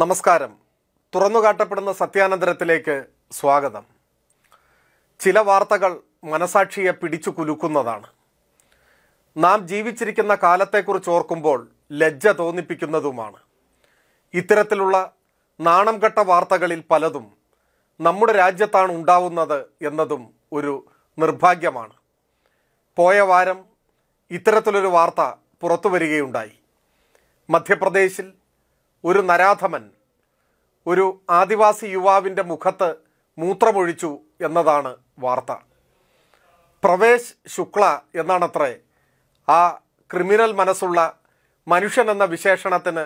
നമസ്കാരം തുറന്നുകാട്ടപ്പെടുന്ന സത്യാനന്തരത്തിലേക്ക് സ്വാഗതം ചില വാർത്തകൾ മനസാക്ഷിയെ പിടിച്ചു കുലുക്കുന്നതാണ് നാം ജീവിച്ചിരിക്കുന്ന കാലത്തെക്കുറിച്ച് ഓർക്കുമ്പോൾ ലജ്ജ തോന്നിപ്പിക്കുന്നതുമാണ് ഇത്തരത്തിലുള്ള നാണം കെട്ട വാർത്തകളിൽ പലതും നമ്മുടെ രാജ്യത്താണ് ഉണ്ടാവുന്നത് എന്നതും ഒരു നിർഭാഗ്യമാണ് പോയ വാരം ഇത്തരത്തിലൊരു വാർത്ത പുറത്തു വരികയുണ്ടായി മധ്യപ്രദേശിൽ ഒരു നരാധമൻ ഒരു ആദിവാസി യുവാവിൻ്റെ മുഖത്ത് മൂത്രമൊഴിച്ചു എന്നതാണ് വാർത്ത പ്രവേശ് ശുക്ല എന്നാണത്രേ ആ ക്രിമിനൽ മനസ്സുള്ള മനുഷ്യൻ എന്ന വിശേഷണത്തിന്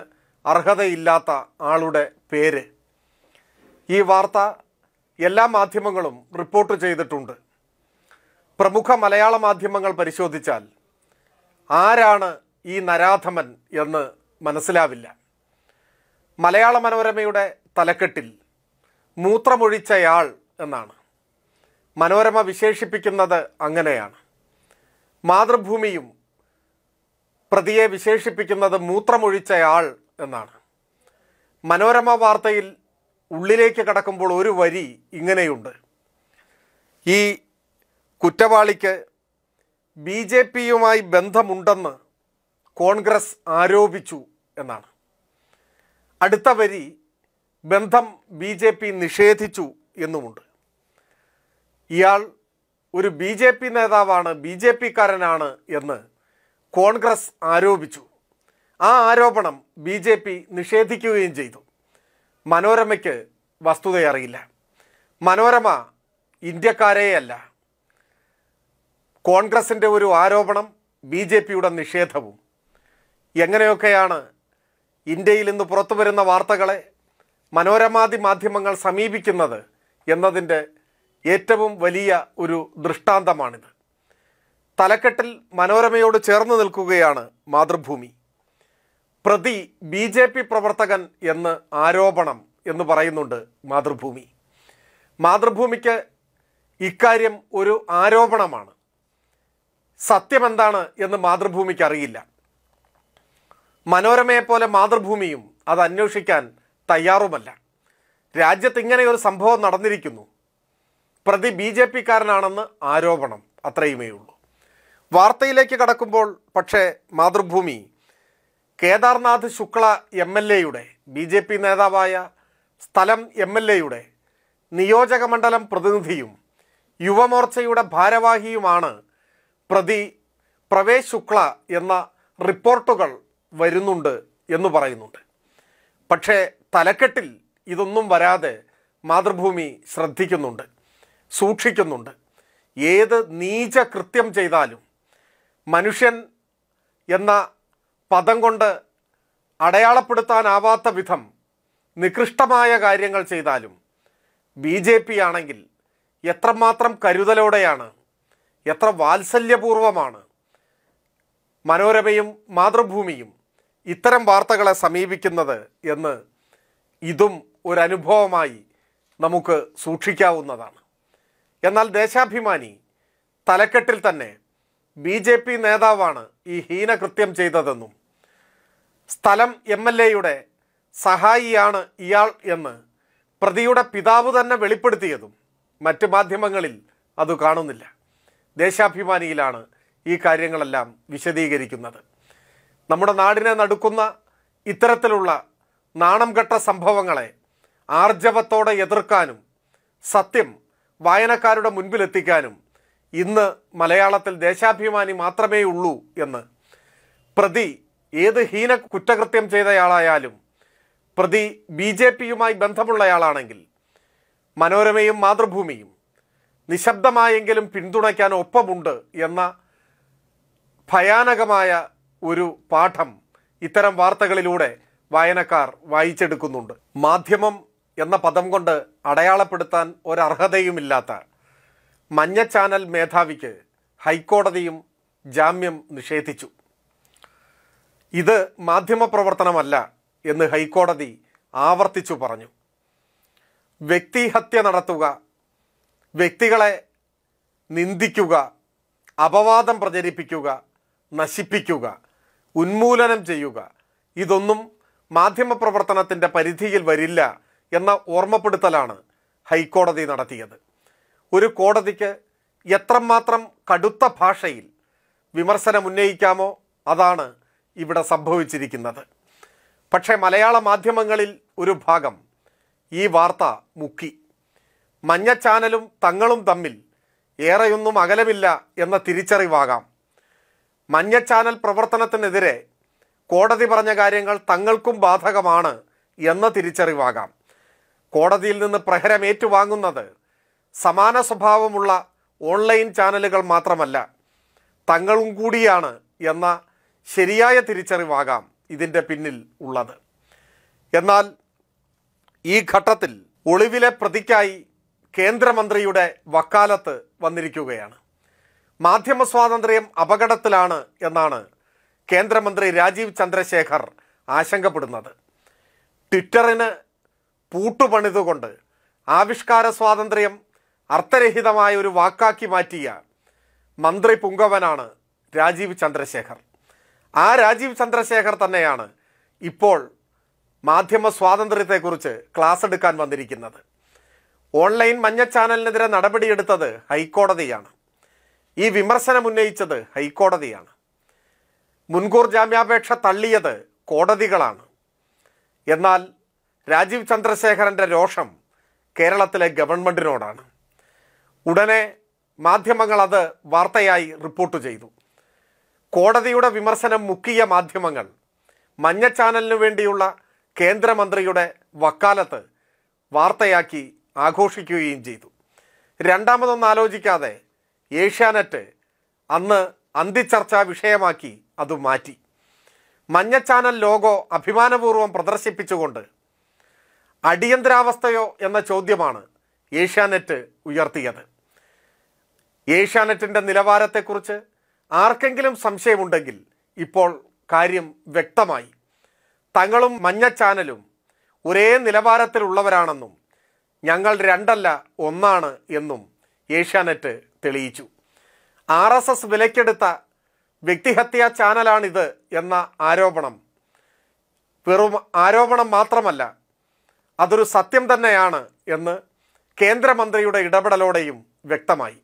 അർഹതയില്ലാത്ത ആളുടെ പേര് ഈ വാർത്ത എല്ലാ മാധ്യമങ്ങളും റിപ്പോർട്ട് ചെയ്തിട്ടുണ്ട് പ്രമുഖ മലയാള മാധ്യമങ്ങൾ പരിശോധിച്ചാൽ ആരാണ് ഈ നരാധമൻ എന്ന് മനസ്സിലാവില്ല മലയാള മനോരമയുടെ തലക്കെട്ടിൽ മൂത്രമൊഴിച്ചയാൾ എന്നാണ് മനോരമ വിശേഷിപ്പിക്കുന്നത് അങ്ങനെയാണ് മാതൃഭൂമിയും പ്രതിയെ വിശേഷിപ്പിക്കുന്നത് മൂത്രമൊഴിച്ചയാൾ എന്നാണ് മനോരമ വാർത്തയിൽ ഉള്ളിലേക്ക് കടക്കുമ്പോൾ ഒരു വരി ഇങ്ങനെയുണ്ട് ഈ കുറ്റവാളിക്ക് ബി ജെ പിയുമായി ബന്ധമുണ്ടെന്ന് കോൺഗ്രസ് ആരോപിച്ചു എന്നാണ് അടുത്ത വരി ബന്ധം ബി ജെ പി നിഷേധിച്ചു എന്നുമുണ്ട് ഇയാൾ ഒരു ബി ജെ പി നേതാവാണ് ബി ജെ കാരനാണ് എന്ന് കോൺഗ്രസ് ആരോപിച്ചു ആ ആരോപണം ബി ജെ പി നിഷേധിക്കുകയും ചെയ്തു മനോരമയ്ക്ക് വസ്തുതയറിയില്ല മനോരമ ഇന്ത്യക്കാരെയല്ല കോൺഗ്രസിൻ്റെ ഒരു ആരോപണം ബി ജെ പിയുടെ നിഷേധവും എങ്ങനെയൊക്കെയാണ് ഇന്ത്യയിൽ ഇന്ന് പുറത്തു വരുന്ന വാർത്തകളെ മനോരമാതി മാധ്യമങ്ങൾ സമീപിക്കുന്നത് എന്നതിൻ്റെ ഏറ്റവും വലിയ ഒരു ദൃഷ്ടാന്തമാണിത് തലക്കെട്ടിൽ മനോരമയോട് ചേർന്ന് നിൽക്കുകയാണ് മാതൃഭൂമി പ്രതി ബി ജെ പി പ്രവർത്തകൻ എന്ന് ആരോപണം എന്ന് പറയുന്നുണ്ട് മാതൃഭൂമി മാതൃഭൂമിക്ക് ഇക്കാര്യം ഒരു ആരോപണമാണ് സത്യമെന്താണ് എന്ന് മാതൃഭൂമിക്ക് അറിയില്ല മനോരമയെ പോലെ മാതൃഭൂമിയും അത് അന്വേഷിക്കാൻ തയ്യാറുമല്ല രാജ്യത്ത് ഇങ്ങനെ ഒരു സംഭവം നടന്നിരിക്കുന്നു പ്രതി ബി ജെ പിക്കാരനാണെന്ന് ആരോപണം അത്രയുമേ ഉള്ളൂ വാർത്തയിലേക്ക് കടക്കുമ്പോൾ പക്ഷേ മാതൃഭൂമി കേദാർനാഥ് ശുക്ല എം എൽ എയുടെ ബി ജെ പി നേതാവായ സ്ഥലം എം എൽ എയുടെ നിയോജക മണ്ഡലം പ്രതിനിധിയും യുവമോർച്ചയുടെ ഭാരവാഹിയുമാണ് പ്രതി പ്രവേശ് ശുക്ല എന്ന റിപ്പോർട്ടുകൾ വരുന്നുണ്ട് എന്ന് പറയുന്നുണ്ട് പക്ഷേ തലക്കെട്ടിൽ ഇതൊന്നും വരാതെ മാതൃഭൂമി ശ്രദ്ധിക്കുന്നുണ്ട് സൂക്ഷിക്കുന്നുണ്ട് ഏത് നീച കൃത്യം ചെയ്താലും മനുഷ്യൻ എന്ന പദം കൊണ്ട് അടയാളപ്പെടുത്താനാവാത്ത വിധം നികൃഷ്ടമായ കാര്യങ്ങൾ ചെയ്താലും ബി ജെ പി ആണെങ്കിൽ എത്രമാത്രം കരുതലോടെയാണ് എത്ര വാത്സല്യപൂർവമാണ് മനോരമയും മാതൃഭൂമിയും ഇത്തരം വാർത്തകളെ സമീപിക്കുന്നത് എന്ന് ഇതും ഒരനുഭവമായി നമുക്ക് സൂക്ഷിക്കാവുന്നതാണ് എന്നാൽ ദേശാഭിമാനി തലക്കെട്ടിൽ തന്നെ ബി ജെ പി നേതാവാണ് ഈ ഹീനകൃത്യം ചെയ്തതെന്നും സ്ഥലം എം എൽ എയുടെ സഹായിയാണ് ഇയാൾ എന്ന് പ്രതിയുടെ പിതാവ് തന്നെ വെളിപ്പെടുത്തിയതും മറ്റ് മാധ്യമങ്ങളിൽ അത് കാണുന്നില്ല ദേശാഭിമാനിയിലാണ് ഈ കാര്യങ്ങളെല്ലാം വിശദീകരിക്കുന്നത് നമ്മുടെ നാടിനെ നടുക്കുന്ന ഇത്തരത്തിലുള്ള നാണംകെട്ട സംഭവങ്ങളെ ആർജവത്തോടെ എതിർക്കാനും സത്യം വായനക്കാരുടെ മുൻപിലെത്തിക്കാനും ഇന്ന് മലയാളത്തിൽ ദേശാഭിമാനി മാത്രമേ ഉള്ളൂ എന്ന് പ്രതി ഏത് ഹീന കുറ്റകൃത്യം ചെയ്തയാളായാലും പ്രതി ബി ജെ പിയുമായി ബന്ധമുള്ളയാളാണെങ്കിൽ മനോരമയും മാതൃഭൂമിയും നിശബ്ദമായെങ്കിലും പിന്തുണയ്ക്കാൻ ഒപ്പമുണ്ട് എന്ന ഭയാനകമായ ഒരു പാഠം ഇത്തരം വാർത്തകളിലൂടെ വായനക്കാർ വായിച്ചെടുക്കുന്നുണ്ട് മാധ്യമം എന്ന പദം കൊണ്ട് അടയാളപ്പെടുത്താൻ ഒരർഹതയുമില്ലാത്ത മഞ്ഞ ചാനൽ മേധാവിക്ക് ഹൈക്കോടതിയും ജാമ്യം നിഷേധിച്ചു ഇത് മാധ്യമപ്രവർത്തനമല്ല എന്ന് ഹൈക്കോടതി ആവർത്തിച്ചു പറഞ്ഞു വ്യക്തിഹത്യ നടത്തുക വ്യക്തികളെ നിന്ദിക്കുക അപവാദം പ്രചരിപ്പിക്കുക നശിപ്പിക്കുക ഉന്മൂലനം ചെയ്യുക ഇതൊന്നും മാധ്യമപ്രവർത്തനത്തിൻ്റെ പരിധിയിൽ വരില്ല എന്ന ഓർമ്മപ്പെടുത്തലാണ് ഹൈക്കോടതി നടത്തിയത് ഒരു കോടതിക്ക് എത്രമാത്രം കടുത്ത ഭാഷയിൽ വിമർശനം ഉന്നയിക്കാമോ അതാണ് ഇവിടെ സംഭവിച്ചിരിക്കുന്നത് പക്ഷേ മലയാള മാധ്യമങ്ങളിൽ ഒരു ഭാഗം ഈ വാർത്ത മുക്കി മഞ്ഞ ചാനലും തങ്ങളും തമ്മിൽ ഏറെയൊന്നും അകലമില്ല എന്ന തിരിച്ചറിവാകാം മഞ്ഞ ചാനൽ പ്രവർത്തനത്തിനെതിരെ കോടതി പറഞ്ഞ കാര്യങ്ങൾ തങ്ങൾക്കും ബാധകമാണ് എന്ന തിരിച്ചറിവാകാം കോടതിയിൽ നിന്ന് പ്രഹരം ഏറ്റുവാങ്ങുന്നത് സമാന സ്വഭാവമുള്ള ഓൺലൈൻ ചാനലുകൾ മാത്രമല്ല തങ്ങളും കൂടിയാണ് എന്ന ശരിയായ തിരിച്ചറിവാകാം ഇതിൻ്റെ പിന്നിൽ ഉള്ളത് എന്നാൽ ഈ ഘട്ടത്തിൽ ഒളിവിലെ പ്രതിക്കായി കേന്ദ്രമന്ത്രിയുടെ വക്കാലത്ത് വന്നിരിക്കുകയാണ് മാധ്യമ സ്വാതന്ത്ര്യം അപകടത്തിലാണ് എന്നാണ് കേന്ദ്രമന്ത്രി രാജീവ് ചന്ദ്രശേഖർ ആശങ്കപ്പെടുന്നത് ട്വിറ്ററിന് പൂട്ടുപണിതുകൊണ്ട് ആവിഷ്കാര സ്വാതന്ത്ര്യം അർത്ഥരഹിതമായ ഒരു വാക്കാക്കി മാറ്റിയ മന്ത്രി പുങ്കവനാണ് രാജീവ് ചന്ദ്രശേഖർ ആ രാജീവ് ചന്ദ്രശേഖർ തന്നെയാണ് ഇപ്പോൾ മാധ്യമ സ്വാതന്ത്ര്യത്തെക്കുറിച്ച് ക്ലാസ് എടുക്കാൻ വന്നിരിക്കുന്നത് ഓൺലൈൻ മഞ്ഞ ചാനലിനെതിരെ നടപടിയെടുത്തത് ഹൈക്കോടതിയാണ് ഈ വിമർശനം ഉന്നയിച്ചത് ഹൈക്കോടതിയാണ് മുൻകൂർ ജാമ്യാപേക്ഷ തള്ളിയത് കോടതികളാണ് എന്നാൽ രാജീവ് ചന്ദ്രശേഖരൻ്റെ രോഷം കേരളത്തിലെ ഗവൺമെൻറ്റിനോടാണ് ഉടനെ മാധ്യമങ്ങൾ അത് വാർത്തയായി റിപ്പോർട്ട് ചെയ്തു കോടതിയുടെ വിമർശനം മുക്കിയ മാധ്യമങ്ങൾ മഞ്ഞ ചാനലിനു വേണ്ടിയുള്ള കേന്ദ്രമന്ത്രിയുടെ വക്കാലത്ത് വാർത്തയാക്കി ആഘോഷിക്കുകയും ചെയ്തു രണ്ടാമതൊന്നും ആലോചിക്കാതെ ഏഷ്യാനെറ്റ് അന്ന് അന്തിചർച്ചാ വിഷയമാക്കി അത് മാറ്റി മഞ്ഞ ചാനൽ ലോഗോ അഭിമാനപൂർവ്വം പ്രദർശിപ്പിച്ചുകൊണ്ട് അടിയന്തരാവസ്ഥയോ എന്ന ചോദ്യമാണ് ഏഷ്യാനെറ്റ് ഉയർത്തിയത് ഏഷ്യാനെറ്റിൻ്റെ നിലവാരത്തെക്കുറിച്ച് ആർക്കെങ്കിലും സംശയമുണ്ടെങ്കിൽ ഇപ്പോൾ കാര്യം വ്യക്തമായി തങ്ങളും മഞ്ഞ ചാനലും ഒരേ നിലവാരത്തിലുള്ളവരാണെന്നും ഞങ്ങൾ രണ്ടല്ല ഒന്നാണ് എന്നും ഏഷ്യാനെറ്റ് തെളിയിച്ചു ആർ എസ് എസ് വിലക്കെടുത്ത വ്യക്തിഹത്യാ ചാനലാണിത് എന്ന ആരോപണം വെറും ആരോപണം മാത്രമല്ല അതൊരു സത്യം തന്നെയാണ് എന്ന് കേന്ദ്രമന്ത്രിയുടെ ഇടപെടലോടെയും വ്യക്തമായി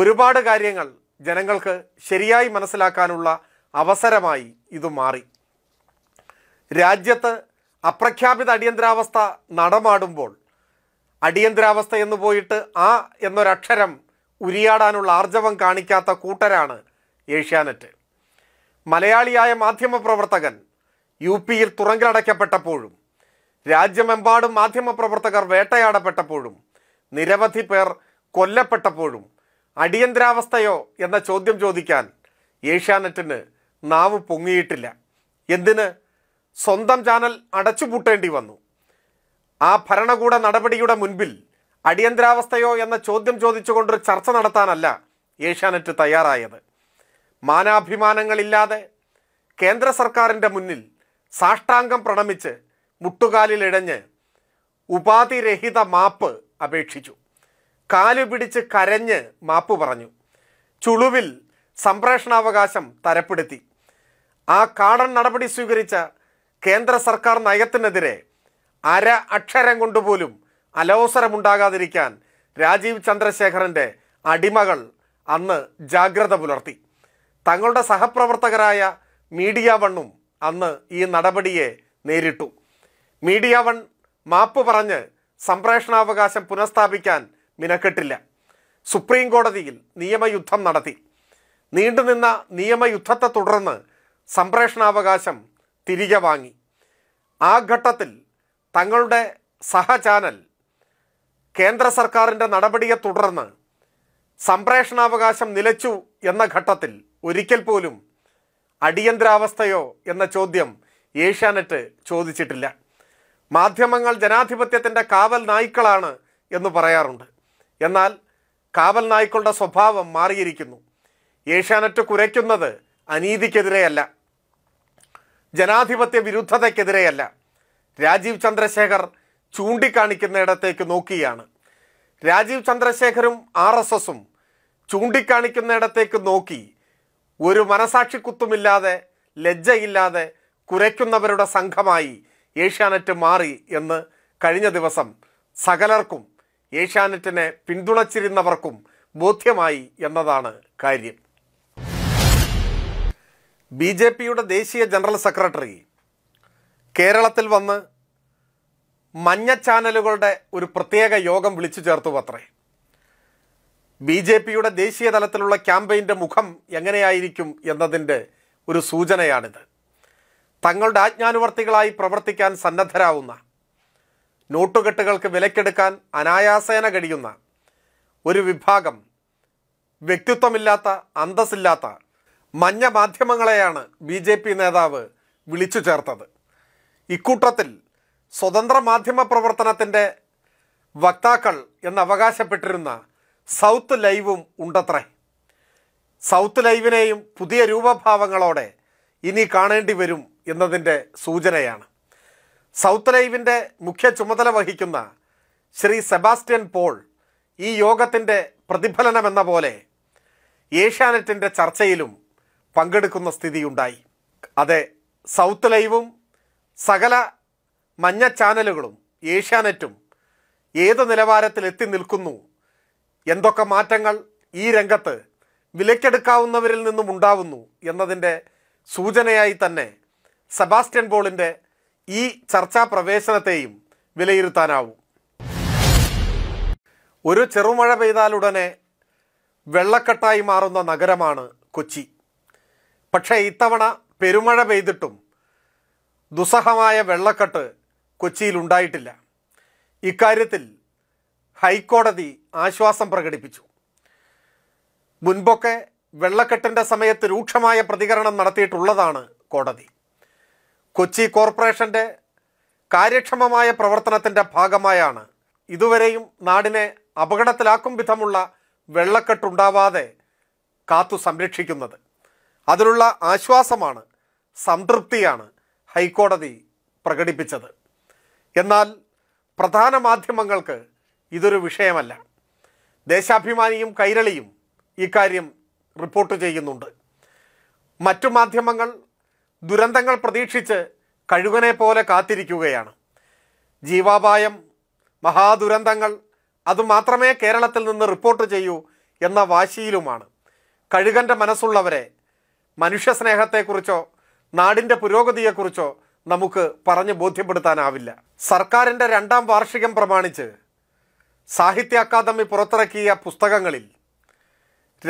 ഒരുപാട് കാര്യങ്ങൾ ജനങ്ങൾക്ക് ശരിയായി മനസ്സിലാക്കാനുള്ള അവസരമായി ഇത് മാറി രാജ്യത്ത് അപ്രഖ്യാപിത അടിയന്തരാവസ്ഥ നടമാടുമ്പോൾ അടിയന്തരാവസ്ഥ എന്ന് പോയിട്ട് ആ എന്നൊരക്ഷരം ഉരിയാടാനുള്ള ആർജവം കാണിക്കാത്ത കൂട്ടരാണ് ഏഷ്യാനെറ്റ് മലയാളിയായ മാധ്യമപ്രവർത്തകൻ യു പിയിൽ തുറങ്കിലടയ്ക്കപ്പെട്ടപ്പോഴും രാജ്യമെമ്പാടും മാധ്യമപ്രവർത്തകർ വേട്ടയാടപ്പെട്ടപ്പോഴും നിരവധി പേർ കൊല്ലപ്പെട്ടപ്പോഴും അടിയന്തരാവസ്ഥയോ എന്ന ചോദ്യം ചോദിക്കാൻ ഏഷ്യാനെറ്റിന് നാവ് പൊങ്ങിയിട്ടില്ല എന്തിന് സ്വന്തം ചാനൽ അടച്ചുപൂട്ടേണ്ടി വന്നു ആ ഭരണകൂട നടപടിയുടെ മുൻപിൽ അടിയന്തരാവസ്ഥയോ എന്ന ചോദ്യം ചോദിച്ചുകൊണ്ടൊരു ചർച്ച നടത്താനല്ല ഏഷ്യാനെറ്റ് തയ്യാറായത് മാനാഭിമാനങ്ങളില്ലാതെ കേന്ദ്ര സർക്കാരിൻ്റെ മുന്നിൽ സാഷ്ടാംഗം പ്രണമിച്ച് മുട്ടുകാലിലിഴഞ്ഞ് ഉപാധിരഹിത മാപ്പ് അപേക്ഷിച്ചു കാലു പിടിച്ച് കരഞ്ഞ് മാപ്പ് പറഞ്ഞു ചുളുവിൽ സംപ്രേഷണാവകാശം തരപ്പെടുത്തി ആ കാടൻ നടപടി സ്വീകരിച്ച കേന്ദ്ര സർക്കാർ നയത്തിനെതിരെ അര അക്ഷരം കൊണ്ടുപോലും അലോസരമുണ്ടാകാതിരിക്കാൻ രാജീവ് ചന്ദ്രശേഖരൻ്റെ അടിമകൾ അന്ന് ജാഗ്രത പുലർത്തി തങ്ങളുടെ സഹപ്രവർത്തകരായ മീഡിയ വണ്ണും അന്ന് ഈ നടപടിയെ നേരിട്ടു മീഡിയ വൺ മാപ്പ് പറഞ്ഞ് സംപ്രേഷണാവകാശം പുനഃസ്ഥാപിക്കാൻ മിനക്കെട്ടില്ല സുപ്രീം കോടതിയിൽ നിയമയുദ്ധം നടത്തി നീണ്ടുനിന്ന നിയമയുദ്ധത്തെ തുടർന്ന് സംപ്രേഷണാവകാശം തിരികെ വാങ്ങി ആ ഘട്ടത്തിൽ തങ്ങളുടെ സഹചാനൽ കേന്ദ്ര സർക്കാരിൻ്റെ നടപടിയെ തുടർന്ന് സംപ്രേഷണാവകാശം നിലച്ചു എന്ന ഘട്ടത്തിൽ ഒരിക്കൽ പോലും അടിയന്തരാവസ്ഥയോ എന്ന ചോദ്യം ഏഷ്യാനെറ്റ് ചോദിച്ചിട്ടില്ല മാധ്യമങ്ങൾ ജനാധിപത്യത്തിൻ്റെ കാവൽ നായ്ക്കളാണ് എന്ന് പറയാറുണ്ട് എന്നാൽ കാവൽ നായ്ക്കളുടെ സ്വഭാവം മാറിയിരിക്കുന്നു ഏഷ്യാനെറ്റ് കുരയ്ക്കുന്നത് അനീതിക്കെതിരെയല്ല ജനാധിപത്യ വിരുദ്ധതയ്ക്കെതിരെയല്ല രാജീവ് ചന്ദ്രശേഖർ ചൂണ്ടിക്കാണിക്കുന്നിടത്തേക്ക് നോക്കിയാണ് രാജീവ് ചന്ദ്രശേഖരും ആർ എസ് എസും ചൂണ്ടിക്കാണിക്കുന്നിടത്തേക്ക് നോക്കി ഒരു മനസാക്ഷിക്കുത്തുമില്ലാതെ ലജ്ജയില്ലാതെ കുരയ്ക്കുന്നവരുടെ സംഘമായി ഏഷ്യാനെറ്റ് മാറി എന്ന് കഴിഞ്ഞ ദിവസം സകലർക്കും ഏഷ്യാനെറ്റിനെ പിന്തുണച്ചിരുന്നവർക്കും ബോധ്യമായി എന്നതാണ് കാര്യം ബി ജെ പിയുടെ ദേശീയ ജനറൽ സെക്രട്ടറി കേരളത്തിൽ വന്ന് മഞ്ഞ ചാനലുകളുടെ ഒരു പ്രത്യേക യോഗം വിളിച്ചു ചേർത്തു അത്രേ ബി ജെ പിയുടെ ദേശീയ തലത്തിലുള്ള ക്യാമ്പയിൻ്റെ മുഖം എങ്ങനെയായിരിക്കും എന്നതിൻ്റെ ഒരു സൂചനയാണിത് തങ്ങളുടെ ആജ്ഞാനുവർത്തികളായി പ്രവർത്തിക്കാൻ സന്നദ്ധരാവുന്ന നോട്ടുകെട്ടുകൾക്ക് വിലക്കെടുക്കാൻ അനായാസേന കഴിയുന്ന ഒരു വിഭാഗം വ്യക്തിത്വമില്ലാത്ത അന്തസ്സില്ലാത്ത മഞ്ഞ മാധ്യമങ്ങളെയാണ് ബി ജെ പി നേതാവ് വിളിച്ചു ചേർത്തത് ഇക്കൂട്ടത്തിൽ സ്വതന്ത്ര മാധ്യമ പ്രവർത്തനത്തിൻ്റെ വക്താക്കൾ എന്നവകാശപ്പെട്ടിരുന്ന സൗത്ത് ലൈവും ഉണ്ടത്രേ സൗത്ത് ലൈവിനെയും പുതിയ രൂപഭാവങ്ങളോടെ ഇനി കാണേണ്ടി വരും എന്നതിൻ്റെ സൂചനയാണ് സൗത്ത് ലൈവിൻ്റെ മുഖ്യ ചുമതല വഹിക്കുന്ന ശ്രീ സെബാസ്റ്റ്യൻ പോൾ ഈ യോഗത്തിൻ്റെ പ്രതിഫലനമെന്ന പോലെ ഏഷ്യാനെറ്റിൻ്റെ ചർച്ചയിലും പങ്കെടുക്കുന്ന സ്ഥിതിയുണ്ടായി അതെ സൗത്ത് ലൈവും സകല മഞ്ഞ ചാനലുകളും ഏഷ്യാനെറ്റും ഏത് നിലവാരത്തിൽ എത്തി നിൽക്കുന്നു എന്തൊക്കെ മാറ്റങ്ങൾ ഈ രംഗത്ത് വിലക്കെടുക്കാവുന്നവരിൽ നിന്നും ഉണ്ടാവുന്നു എന്നതിൻ്റെ സൂചനയായി തന്നെ സെബാസ്റ്റ്യൻ ബോളിൻ്റെ ഈ ചർച്ചാ പ്രവേശനത്തെയും വിലയിരുത്താനാവും ഒരു ചെറുമഴ പെയ്താലുടനെ വെള്ളക്കെട്ടായി മാറുന്ന നഗരമാണ് കൊച്ചി പക്ഷേ ഇത്തവണ പെരുമഴ പെയ്തിട്ടും ദുസ്സഹമായ വെള്ളക്കെട്ട് കൊച്ചിയിൽ ഉണ്ടായിട്ടില്ല ഇക്കാര്യത്തിൽ ഹൈക്കോടതി ആശ്വാസം പ്രകടിപ്പിച്ചു മുൻപൊക്കെ വെള്ളക്കെട്ടിൻ്റെ സമയത്ത് രൂക്ഷമായ പ്രതികരണം നടത്തിയിട്ടുള്ളതാണ് കോടതി കൊച്ചി കോർപ്പറേഷൻ്റെ കാര്യക്ഷമമായ പ്രവർത്തനത്തിൻ്റെ ഭാഗമായാണ് ഇതുവരെയും നാടിനെ അപകടത്തിലാക്കും വിധമുള്ള വെള്ളക്കെട്ടുണ്ടാവാതെ കാത്തു സംരക്ഷിക്കുന്നത് അതിലുള്ള ആശ്വാസമാണ് സംതൃപ്തിയാണ് ഹൈക്കോടതി പ്രകടിപ്പിച്ചത് എന്നാൽ പ്രധാന മാധ്യമങ്ങൾക്ക് ഇതൊരു വിഷയമല്ല ദേശാഭിമാനിയും കൈരളിയും ഇക്കാര്യം റിപ്പോർട്ട് ചെയ്യുന്നുണ്ട് മറ്റു മാധ്യമങ്ങൾ ദുരന്തങ്ങൾ പ്രതീക്ഷിച്ച് കഴുകനെ പോലെ കാത്തിരിക്കുകയാണ് ജീവാപായം മഹാദുരന്തങ്ങൾ അതുമാത്രമേ കേരളത്തിൽ നിന്ന് റിപ്പോർട്ട് ചെയ്യൂ എന്ന വാശിയിലുമാണ് കഴുകൻ്റെ മനസ്സുള്ളവരെ മനുഷ്യസ്നേഹത്തെക്കുറിച്ചോ നാടിൻ്റെ പുരോഗതിയെക്കുറിച്ചോ നമുക്ക് പറഞ്ഞ് ബോധ്യപ്പെടുത്താനാവില്ല സർക്കാരിൻ്റെ രണ്ടാം വാർഷികം പ്രമാണിച്ച് സാഹിത്യ അക്കാദമി പുറത്തിറക്കിയ പുസ്തകങ്ങളിൽ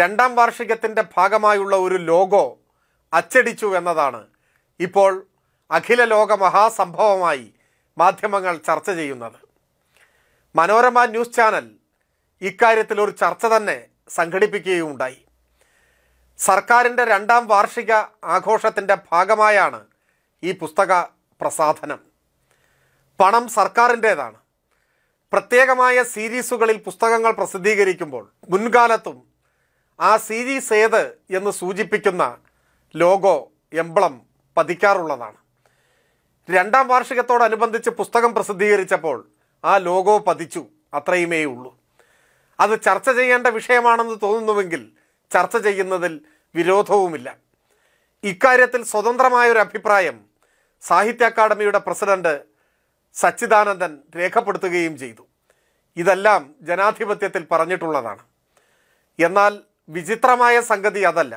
രണ്ടാം വാർഷികത്തിൻ്റെ ഭാഗമായുള്ള ഒരു ലോഗോ അച്ചടിച്ചു എന്നതാണ് ഇപ്പോൾ അഖില ലോക മഹാസംഭവമായി മാധ്യമങ്ങൾ ചർച്ച ചെയ്യുന്നത് മനോരമ ന്യൂസ് ചാനൽ ഇക്കാര്യത്തിൽ ഒരു ചർച്ച തന്നെ സംഘടിപ്പിക്കുകയുമുണ്ടായി സർക്കാരിൻ്റെ രണ്ടാം വാർഷിക ആഘോഷത്തിൻ്റെ ഭാഗമായാണ് ഈ പുസ്തക പ്രസാധനം പണം സർക്കാരിൻ്റേതാണ് പ്രത്യേകമായ സീരീസുകളിൽ പുസ്തകങ്ങൾ പ്രസിദ്ധീകരിക്കുമ്പോൾ മുൻകാലത്തും ആ സീരീസ് ഏത് എന്ന് സൂചിപ്പിക്കുന്ന ലോഗോ എംബ്ലം പതിക്കാറുള്ളതാണ് രണ്ടാം വാർഷികത്തോടനുബന്ധിച്ച് പുസ്തകം പ്രസിദ്ധീകരിച്ചപ്പോൾ ആ ലോഗോ പതിച്ചു അത്രയുമേ ഉള്ളൂ അത് ചർച്ച ചെയ്യേണ്ട വിഷയമാണെന്ന് തോന്നുന്നുവെങ്കിൽ ചർച്ച ചെയ്യുന്നതിൽ വിരോധവുമില്ല ഇക്കാര്യത്തിൽ സ്വതന്ത്രമായൊരു അഭിപ്രായം സാഹിത്യ അക്കാദമിയുടെ പ്രസിഡന്റ് സച്ചിദാനന്ദൻ രേഖപ്പെടുത്തുകയും ചെയ്തു ഇതെല്ലാം ജനാധിപത്യത്തിൽ പറഞ്ഞിട്ടുള്ളതാണ് എന്നാൽ വിചിത്രമായ സംഗതി അതല്ല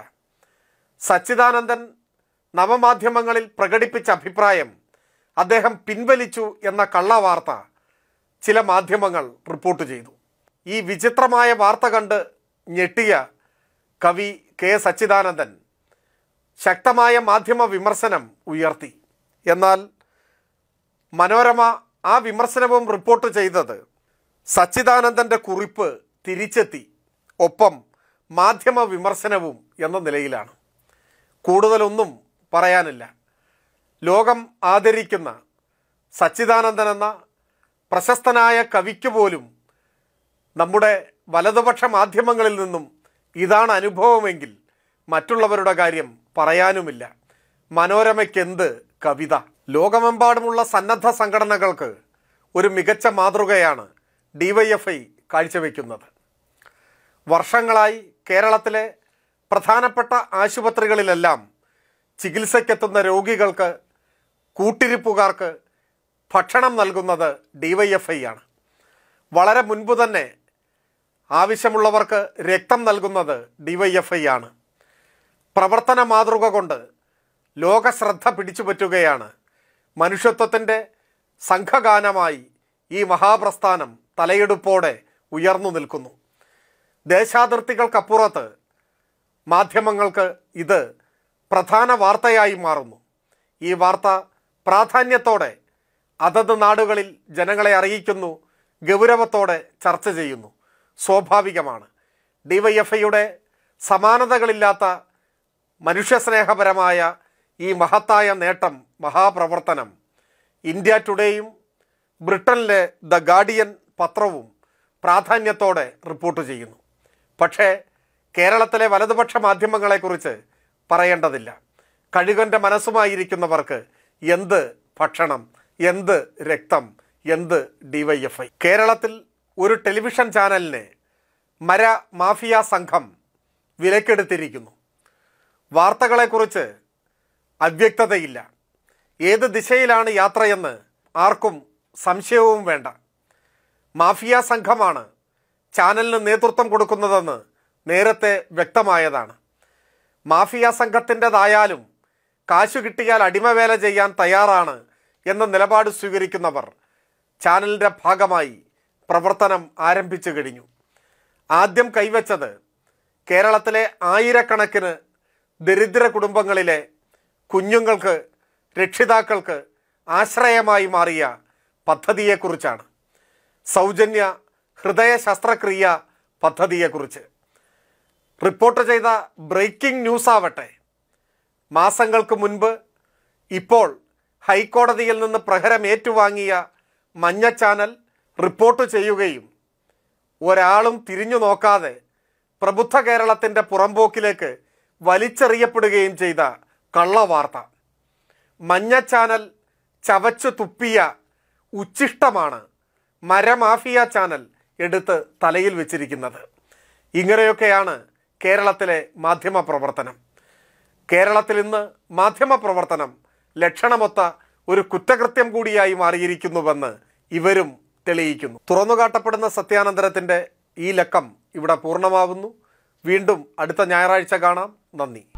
സച്ചിദാനന്ദൻ നവമാധ്യമങ്ങളിൽ പ്രകടിപ്പിച്ച അഭിപ്രായം അദ്ദേഹം പിൻവലിച്ചു എന്ന കള്ളവാർത്ത ചില മാധ്യമങ്ങൾ റിപ്പോർട്ട് ചെയ്തു ഈ വിചിത്രമായ വാർത്ത കണ്ട് ഞെട്ടിയ കവി കെ സച്ചിദാനന്ദൻ ശക്തമായ മാധ്യമ വിമർശനം ഉയർത്തി എന്നാൽ മനോരമ ആ വിമർശനവും റിപ്പോർട്ട് ചെയ്തത് സച്ചിദാനന്ദൻ്റെ കുറിപ്പ് തിരിച്ചെത്തി ഒപ്പം മാധ്യമ വിമർശനവും എന്ന നിലയിലാണ് കൂടുതലൊന്നും പറയാനില്ല ലോകം ആദരിക്കുന്ന സച്ചിദാനന്ദൻ എന്ന പ്രശസ്തനായ കവിക്ക് പോലും നമ്മുടെ വലതുപക്ഷ മാധ്യമങ്ങളിൽ നിന്നും ഇതാണ് അനുഭവമെങ്കിൽ മറ്റുള്ളവരുടെ കാര്യം പറയാനുമില്ല മനോരമയ്ക്കെന്ത് കവിത ലോകമെമ്പാടുമുള്ള സന്നദ്ധ സംഘടനകൾക്ക് ഒരു മികച്ച മാതൃകയാണ് ഡിവൈഎഫ്ഐ കാഴ്ചവെക്കുന്നത് വർഷങ്ങളായി കേരളത്തിലെ പ്രധാനപ്പെട്ട ആശുപത്രികളിലെല്ലാം ചികിത്സയ്ക്കെത്തുന്ന രോഗികൾക്ക് കൂട്ടിരിപ്പുകാർക്ക് ഭക്ഷണം നൽകുന്നത് ഡിവൈഎഫ്ഐ ആണ് വളരെ മുൻപ് തന്നെ ആവശ്യമുള്ളവർക്ക് രക്തം നൽകുന്നത് ഡിവൈഎഫ്ഐ ആണ് പ്രവർത്തന മാതൃക കൊണ്ട് ലോകശ്രദ്ധ പിടിച്ചുപറ്റുകയാണ് മനുഷ്യത്വത്തിൻ്റെ സംഘഗാനമായി ഈ മഹാപ്രസ്ഥാനം തലയെടുപ്പോടെ ഉയർന്നു നിൽക്കുന്നു ദേശാതിർത്തികൾക്കപ്പുറത്ത് മാധ്യമങ്ങൾക്ക് ഇത് പ്രധാന വാർത്തയായി മാറുന്നു ഈ വാർത്ത പ്രാധാന്യത്തോടെ അതത് നാടുകളിൽ ജനങ്ങളെ അറിയിക്കുന്നു ഗൗരവത്തോടെ ചർച്ച ചെയ്യുന്നു സ്വാഭാവികമാണ് ഡിവൈഎഫ്ഐയുടെ സമാനതകളില്ലാത്ത മനുഷ്യസ്നേഹപരമായ ഈ മഹത്തായ നേട്ടം മഹാപ്രവർത്തനം ഇന്ത്യ ടുഡേയും ബ്രിട്ടനിലെ ദ ഗാർഡിയൻ പത്രവും പ്രാധാന്യത്തോടെ റിപ്പോർട്ട് ചെയ്യുന്നു പക്ഷേ കേരളത്തിലെ വലതുപക്ഷ മാധ്യമങ്ങളെക്കുറിച്ച് പറയേണ്ടതില്ല കഴുകൻ്റെ മനസ്സുമായിരിക്കുന്നവർക്ക് എന്ത് ഭക്ഷണം എന്ത് രക്തം എന്ത് ഡിവൈഎഫ്ഐ കേരളത്തിൽ ഒരു ടെലിവിഷൻ ചാനലിനെ മര മാഫിയ സംഘം വിലക്കെടുത്തിരിക്കുന്നു വാർത്തകളെക്കുറിച്ച് അവ്യക്തതയില്ല ഏത് ദിശയിലാണ് യാത്രയെന്ന് ആർക്കും സംശയവും വേണ്ട മാഫിയ സംഘമാണ് ചാനലിന് നേതൃത്വം കൊടുക്കുന്നതെന്ന് നേരത്തെ വ്യക്തമായതാണ് മാഫിയ സംഘത്തിൻ്റെതായാലും കാശു കിട്ടിയാൽ അടിമവേല ചെയ്യാൻ തയ്യാറാണ് എന്ന നിലപാട് സ്വീകരിക്കുന്നവർ ചാനലിൻ്റെ ഭാഗമായി പ്രവർത്തനം ആരംഭിച്ചു കഴിഞ്ഞു ആദ്യം കൈവച്ചത് കേരളത്തിലെ ആയിരക്കണക്കിന് ദരിദ്ര കുടുംബങ്ങളിലെ കുഞ്ഞുങ്ങൾക്ക് രക്ഷിതാക്കൾക്ക് ആശ്രയമായി മാറിയ പദ്ധതിയെക്കുറിച്ചാണ് സൗജന്യ ഹൃദയ ശസ്ത്രക്രിയ പദ്ധതിയെക്കുറിച്ച് റിപ്പോർട്ട് ചെയ്ത ബ്രേക്കിംഗ് ന്യൂസ് ആവട്ടെ മാസങ്ങൾക്ക് മുൻപ് ഇപ്പോൾ ഹൈക്കോടതിയിൽ നിന്ന് പ്രഹരം ഏറ്റുവാങ്ങിയ മഞ്ഞ ചാനൽ റിപ്പോർട്ട് ചെയ്യുകയും ഒരാളും തിരിഞ്ഞു നോക്കാതെ പ്രബുദ്ധ കേരളത്തിൻ്റെ പുറംപോക്കിലേക്ക് വലിച്ചെറിയപ്പെടുകയും ചെയ്ത കള്ളവാർത്ത മഞ്ഞ ചാനൽ ചവച്ചു തുപ്പിയ ഉച്ചിഷ്ടമാണ് മരമാഫിയ ചാനൽ എടുത്ത് തലയിൽ വെച്ചിരിക്കുന്നത് ഇങ്ങനെയൊക്കെയാണ് കേരളത്തിലെ മാധ്യമ പ്രവർത്തനം കേരളത്തിൽ ഇന്ന് മാധ്യമ പ്രവർത്തനം ലക്ഷണമൊത്ത ഒരു കുറ്റകൃത്യം കൂടിയായി മാറിയിരിക്കുന്നുവെന്ന് ഇവരും തെളിയിക്കുന്നു തുറന്നുകാട്ടപ്പെടുന്ന സത്യാനന്തരത്തിൻ്റെ ഈ ലക്കം ഇവിടെ പൂർണ്ണമാവുന്നു വീണ്ടും അടുത്ത ഞായറാഴ്ച കാണാം നന്ദി